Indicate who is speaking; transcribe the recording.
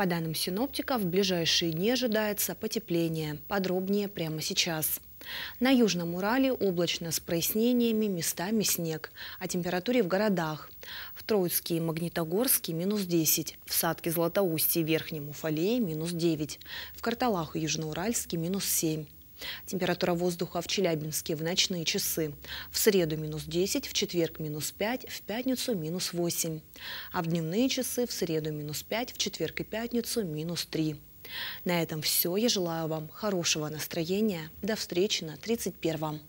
Speaker 1: По данным синоптиков, в ближайшие дни ожидается потепление. Подробнее прямо сейчас. На Южном Урале облачно с прояснениями, местами снег. О температуре в городах. В Троицке и Магнитогорске – минус 10. В Садке, Златоусте и Верхнем Уфалее – минус 9. В Карталах и Южноуральске – минус 7. Температура воздуха в Челябинске в ночные часы. В среду минус 10, в четверг минус 5, в пятницу минус 8. А в дневные часы в среду минус 5, в четверг и пятницу минус 3. На этом все. Я желаю вам хорошего настроения. До встречи на 31-м.